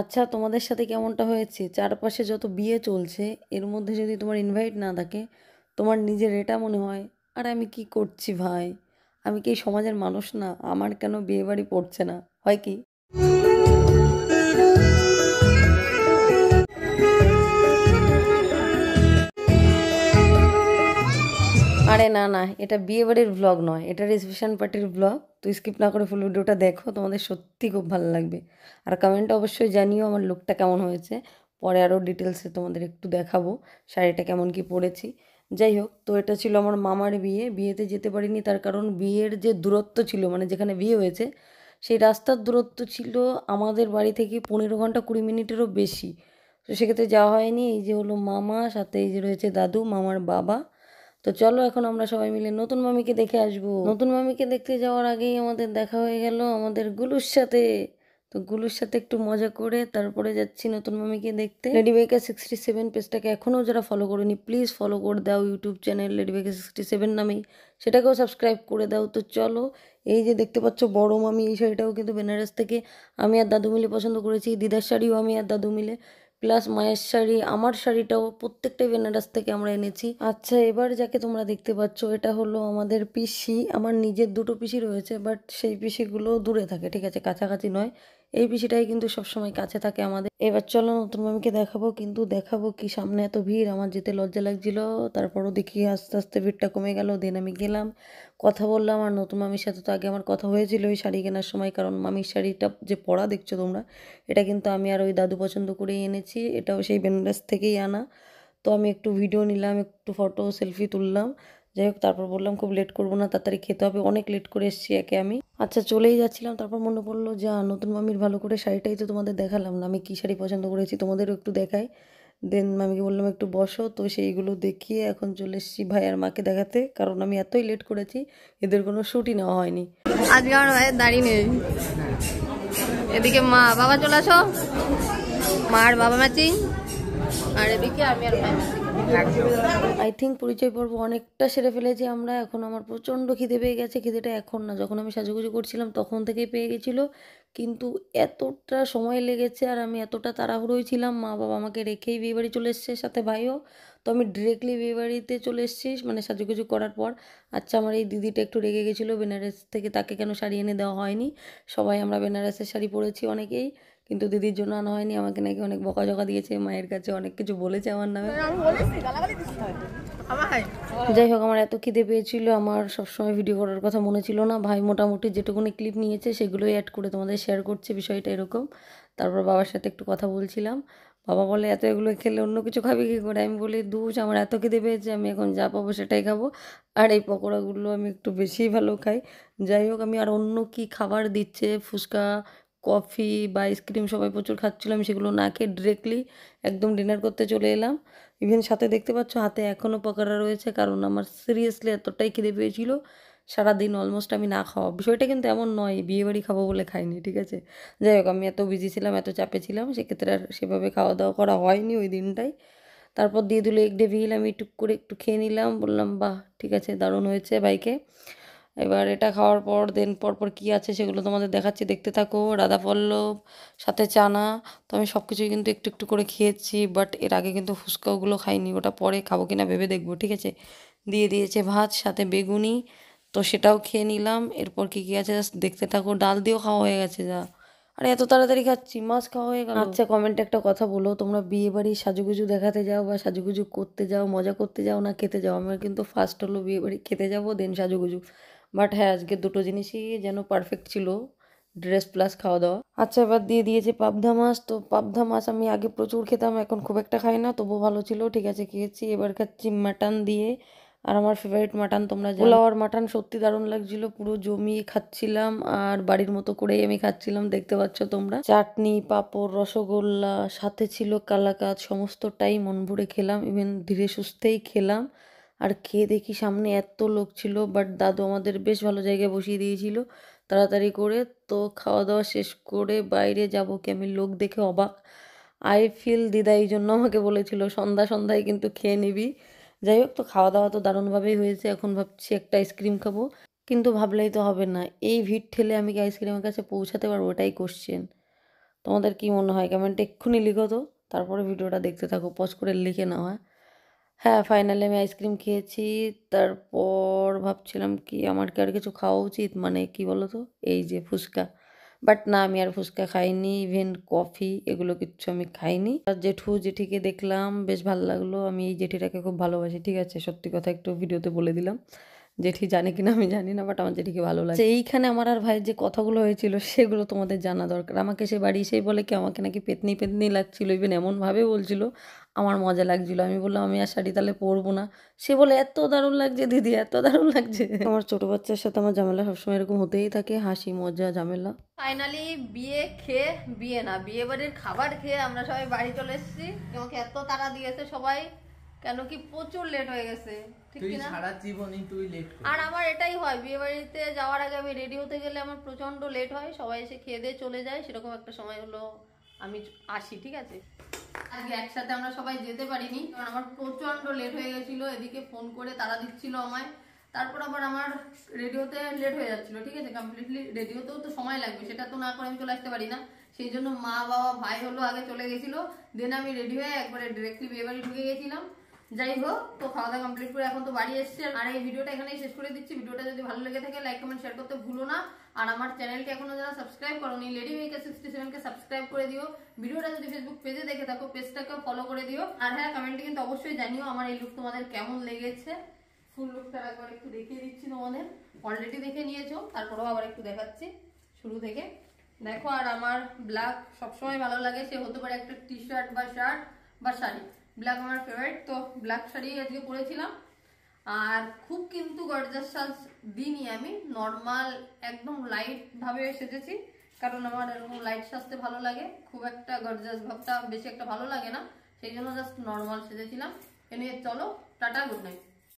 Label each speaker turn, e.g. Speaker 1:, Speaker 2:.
Speaker 1: আচ্ছা তোমাদের সাথে কেমনটা হয়েছে চারপাশে যত বিয়ে চলছে এর মধ্যে যদি তোমার ইনভাইট না থাকে তোমার নিজের এটা মনে হয় আর আমি কি করছি ভাই আমি কি সমাজের মানুষ না আমার কেন বিয়েবাড়ি পড়ছে না হয় কি আরে না না এটা বিয়ে বাড়ির ভ্লগ নয় এটা রিসেপশন পার্টির ভ্লগ তো স্কিপ না করে ফুল ভিডিওটা দেখো তোমাদের সত্যি খুব ভালো লাগবে আর কমেন্টে অবশ্যই জানিও আমার লুকটা কেমন হয়েছে পরে আরও ডিটেলসে তোমাদের একটু দেখাবো শাড়িটা কেমন কি পরেছি যাই হোক তো এটা ছিল আমার মামার বিয়ে বিয়েতে যেতে পারিনি তার কারণ বিয়ের যে দূরত্ব ছিল মানে যেখানে বিয়ে হয়েছে সেই রাস্তার দূরত্ব ছিল আমাদের বাড়ি থেকে পনেরো ঘন্টা কুড়ি মিনিটেরও বেশি তো সেক্ষেত্রে যাওয়া হয়নি এই যে হলো মামা সাথে এই যে রয়েছে দাদু মামার বাবা তো চলো এখন আমরা সবাই মিলে নতুন মামিকে দেখে আসবো নতুন মামিকে দেখতে যাওয়ার আগেই আমাদের দেখা হয়ে গেল আমাদের গুলুর সাথে তো গুলুর সাথে একটু মজা করে তারপরে যাচ্ছি নতুন মামিকে দেখতে লেডি বেকার সিক্সটি সেভেন পেজটাকে এখনও যারা ফলো করেনি প্লিজ ফলো করে দাও YouTube channel Lady Baker sixty seven নামেই সেটাকেও সাবস্ক্রাইব করে দাও তো চলো এই যে দেখতে পাচ্ছ বড় মামি এই শাড়িটাও কিন্তু বেনারস থেকে আমি আর দাদু মিলে পছন্দ করেছি দিদার শাড়িও আমি আর দাদু মিলে প্লাস মায়ের শাড়ি আমার শাড়িটাও প্রত্যেকটাই বেনারস থেকে আমরা এনেছি আচ্ছা এবার যাকে তোমরা দেখতে পাচ্ছ এটা হলো আমাদের পিসি আমার নিজের দুটো পিসি রয়েছে বাট সেই পিসিগুলো দূরে থাকে ঠিক আছে কাছাকাছি নয় এই পিসিটাই কিন্তু সবসময় কাছে থাকে আমাদের এবার চলো নতুন মামিকে দেখাবো কিন্তু দেখাবো কি সামনে এত ভিড় আমার যেতে লজ্জা লাগছিল তারপরও দেখি আস্তে আস্তে ভিড়টা কমে গেল দেন আমি গেলাম কথা বললাম আর নতুন মামির সাথে তো আগে আমার কথা হয়েছিল ওই শাড়ি কেনার সময় কারণ মামির শাড়িটা যে পরা দেখছো তোমরা এটা কিন্তু আমি আর ওই দাদু পছন্দ করেই এনেছি এটাও সেই বেনারস থেকেই আনা তো আমি একটু ভিডিও নিলাম একটু ফটো সেলফি তুললাম যাই হোক তারপর বললাম খুব লেট করবো না তাড়াতাড়ি খেতে হবে অনেক লেট করে এসেছি একে আমি আচ্ছা চলেই যাচ্ছিলাম তারপর মনে পড়লো যা নতুন মামির ভালো করে শাড়িটাই তো তোমাদের দেখালাম না আমি কী শাড়ি পছন্দ করেছি তোমাদেরও একটু দেখাই দেন মামিকে বললাম একটু বসো তো সেইগুলো দেখিয়ে এখন চলে এসেছি ভাই আর মাকে দেখাতে কারণ আমি এতই লেট করেছি এদের কোনো শ্যুটই নেওয়া হয়নি
Speaker 2: আজকে আমার ভাইয়ের দাঁড়িয়ে নেই এদিকে মা বাবা চলে আসো আর বাবা ম্যাচিং আর এদিকে আমি আর ভাই
Speaker 1: আই থিঙ্ক পরিচয় পর্ব অনেকটা সেরে ফেলেছি আমরা এখন আমার প্রচণ্ড খিদে পেয়ে গেছে খিদেটা এখন না যখন আমি সাজুগুজু করছিলাম তখন থেকেই পেয়ে গেছিলো কিন্তু এতটা সময় লেগেছে আর আমি এতটা তাড়াহুড়োই ছিলাম মা বাবা আমাকে রেখেই বিয়েবাড়ি চলে এসছে সাথে ভাইও তো আমি ডিরেক্টলি বিয়েবাড়িতে চলে এসছি মানে সাজুগুজু করার পর আচ্ছা আমার এই দিদিটা একটু রেগে গেছিলো বেনারস থেকে তাকে কেন শাড়ি এনে দেওয়া হয়নি সবাই আমরা বেনারসের শাড়ি পরেছি অনেকেই কিন্তু দিদির জন্য আনা হয়নি আমাকে নাকি অনেক বকাঝকা দিয়েছে মায়ের কাছে অনেক কিছু বলেছে আমার নামে যাই হোক আমার এত খিদে পেয়েছিল আমার সবসময় ভিডিও করার কথা মনে ছিল না ভাই মোটামুটি যেটুকুনি ক্লিপ নিয়েছে সেগুলোই অ্যাড করে তোমাদের শেয়ার করছে বিষয়টা এরকম তারপর বাবার সাথে একটু কথা বলছিলাম বাবা বলে এত এগুলো খেলে অন্য কিছু খাবি কী করে আমি বলি দুষ আমার এত খিদে পেয়েছে আমি এখন যা পাবো সেটাই খাবো আর এই পকোড়াগুলো আমি একটু বেশিই ভালো খাই যাই হোক আমি আর অন্য কি খাবার দিচ্ছে ফুচকা কফি বা আইসক্রিম সবাই প্রচুর খাচ্ছিলাম সেগুলো না খেয়ে ডিরেক্টলি একদম ডিনার করতে চলে এলাম ইভেন সাথে দেখতে পাচ্ছ হাতে এখনও পকোড়া রয়েছে কারণ আমার সিরিয়াসলি এতটাই খিদে পেয়েছিল সারাদিন অলমোস্ট আমি না খাওয়া বিষয়টা কিন্তু এমন নয় বিয়েবাড়ি খাবো বলে খাইনি ঠিক আছে যাই হোক আমি এত বিজি ছিলাম এত চাপে ছিলাম সেক্ষেত্রে আর সেভাবে খাওয়া দাওয়া করা হয়নি ওই দিনটাই তারপর দিয়ে দিল এগ ভিল আমি টুক করে একটু খেয়ে নিলাম বললাম বাহ ঠিক আছে দারুণ হয়েছে বাইকে এবার এটা খাওয়ার পর দেন পরপর কি আছে সেগুলো তোমাদের দেখাচ্ছি দেখতে থাকো রাধা পল্লব সাথে চানা তো আমি সব কিছুই কিন্তু একটু একটু করে খেয়েছি বাট এর আগে কিন্তু ফুচকাগুলো খাইনি ওটা পরে খাবো কিনা ভেবে দেখবো ঠিক আছে দিয়ে দিয়েছে ভাত সাথে বেগুনি তো সেটাও খেয়ে নিলাম এরপর কি কি আছে জাস্ট দেখতে থাকো ডাল দিয়েও খাওয়া হয়ে গেছে যা আর এত তাড়াতাড়ি খাচ্ছি মাছ খাওয়া হয়ে গেল আচ্ছা কমেন্টে একটা কথা বলো তোমরা বিয়ে বাড়ি সাজুগুজু দেখাতে যাও বা সাজুগুজু করতে যাও মজা করতে যাও না খেতে যাও আমরা কিন্তু ফার্স্ট হলো বিয়ে বাড়ি খেতে যাবো দেন সাজুগুজু বাট হ্যাঁ আজকে দুটো জিনিসই যেন পারফেক্ট ছিল ড্রেস প্লাস খাওয়া দাওয়া আচ্ছা এবার দিয়ে দিয়েছে পাবদা মাছ তো পাবদা মাছ আমি আগে প্রচুর খেতাম এখন খুব একটা খাই না তবু ভালো ছিল ঠিক আছে খেয়েছি এবার খাচ্ছি মাটন দিয়ে আর আমার ফেভারিট মাটন তোমরা জানো আর মাটন সত্যি দারুণ লাগছিল পুরো জমিয়ে খাচ্ছিলাম আর বাড়ির মতো করেই আমি খাচ্ছিলাম দেখতে পাচ্ছ তোমরা চাটনি পাঁপড় রসগোল্লা সাথে ছিল কালাকাত সমস্তটাই মন ভরে খেলাম ইভেন ধীরে সুস্থেই খেলাম আর খেয়ে দেখি সামনে এত লোক ছিল বাট দাদু আমাদের বেশ ভালো জায়গায় বসিয়ে দিয়েছিল তাড়াতাড়ি করে তো খাওয়া দাওয়া শেষ করে বাইরে যাব কি আমি লোক দেখে অবাক আই ফিল দিদা এই জন্য আমাকে বলেছিল সন্ধ্যা সন্ধ্যায় কিন্তু খেয়ে নিবি যাই হোক তো খাওয়া দাওয়া তো দারুণভাবেই হয়েছে এখন ভাবছি একটা আইসক্রিম খাবো কিন্তু ভাবলেই তো হবে না এই ভিড় ঠেলে আমি কি আইসক্রিমের কাছে পৌঁছাতে পারবো ওটাই কোশ্চেন তোমাদের কি মনে হয় কেমনটা এক্ষুনি লিখো তো তারপরে ভিডিওটা দেখতে থাকো পজ করে লিখে নেওয়া হয় হ্যাঁ? হ্যাঁ ফাইনালি আমি আইসক্রিম খেয়েছি তারপর ভাবছিলাম কি আমার কি আর কিছু খাওয়া উচিত মানে কি বলো তো এই যে ফুচকা বাট না আমি আর ফুচকা খাইনি ইভেন কফি এগুলো কিচ্ছু আমি খাইনি আর জেঠু জেঠিকে দেখলাম বেশ ভালো লাগলো আমি এই জেঠিটাকে খুব ভালোবাসি ঠিক আছে সত্যি কথা একটু ভিডিওতে বলে দিলাম জেঠি জানে কিনা আমি জানি না বাট আমার জেঠিকে ভালো লাগে এইখানে আমার আর ভাইয়ের যে কথাগুলো হয়েছিল সেগুলো তোমাদের জানা দরকার আমাকে সে বাড়ি সেই বলে কি আমাকে নাকি পেতনি পেতনি লাগছিল ইভেন এমনভাবে বলছিল আমার মজা লাগছিলো আমি বললাম আমি আর শাড়ি তাহলে পরবো না সে বলে এত দারুণ লাগছে দিদি এত দারুণ লাগছে আমার ছোটো বাচ্চার সাথে আমার ঝামেলা সবসময় এরকম হতেই থাকে হাসি মজা ঝামেলা
Speaker 2: ফাইনালি বিয়ে খেয়ে বিয়ে না বিয়ে বাড়ির খাবার খেয়ে আমরা সবাই বাড়ি চলে এসেছি তোমাকে এত তাড়া দিয়েছে সবাই কেন কি প্রচুর লেট হয়ে গেছে ঠিক কি না সারা আর আমার এটাই হয় বিয়ে বাড়িতে যাওয়ার আগে আমি রেডি হতে গেলে আমার প্রচন্ড লেট হয় সবাই এসে খেয়ে দিয়ে চলে যায় সেরকম একটা সময় হলো আমি আসি ঠিক আছে আজকে একসাথে আমরা সবাই যেতে পারিনি কারণ আমার প্রচন্ড লেট হয়ে গেছিল এদিকে ফোন করে তারা দিচ্ছিল আমায় তারপর আবার আমার রেডিওতে লেট হয়ে যাচ্ছিল ঠিক আছে কমপ্লিটলি রেডিওতেও তো সময় লাগবে সেটা তো না করে আমি চলে আসতে পারি না সেই জন্য মা বাবা ভাই হলো আগে চলে গেছিলো দেন আমি রেডি হয়ে একবারে ডিরেক্টলি বিয়ে বাড়ি ঢুকে গেছিলাম যাই হোক তো খাওয়া দাওয়া কমপ্লিট করে এখন তো বাড়ি এসছে আর এই ভিডিওটা এখানেই শেষ করে দিচ্ছি ভিডিওটা যদি ভালো লেগে থাকে লাইক কমেন্ট শেয়ার করতে ভুলো না আর আমার চ্যানেলকে এখনো যারা সাবস্ক্রাইব করোনি লেডি মেকার সিক্সটি সেভেনকে সাবস্ক্রাইব করে দিও ভিডিওটা যদি ফেসবুক পেজে দেখে থাকো পেজটাকে ফলো করে দিও আর হ্যাঁ কমেন্টে কিন্তু অবশ্যই জানিও আমার এই লুক তোমাদের কেমন লেগেছে ফুল লুকটা একবার একটু দেখিয়ে দিচ্ছি তোমাদের অলরেডি দেখে নিয়েছো তারপরেও আবার একটু দেখাচ্ছি শুরু থেকে দেখো আর আমার ব্ল্যাক সবসময় ভালো লাগে সে হতে পারে একটা টি শার্ট বা শার্ট বা শাড়ি ব্ল্যাক আমার ফেভারিট তো ব্ল্যাক শাড়ি আজকে পরেছিলাম আর খুব কিন্তু গরজার সাজ দিইনি আমি নর্মাল একদম লাইটভাবে সেজেছি কারণ আমার এরকম লাইট সাজতে ভালো লাগে খুব একটা গর্জাস ভাবটা বেশি একটা ভালো লাগে না সেই জন্য জাস্ট নর্মাল সেজেছিলাম এ নিয়ে চলো টাটা গুড নাইট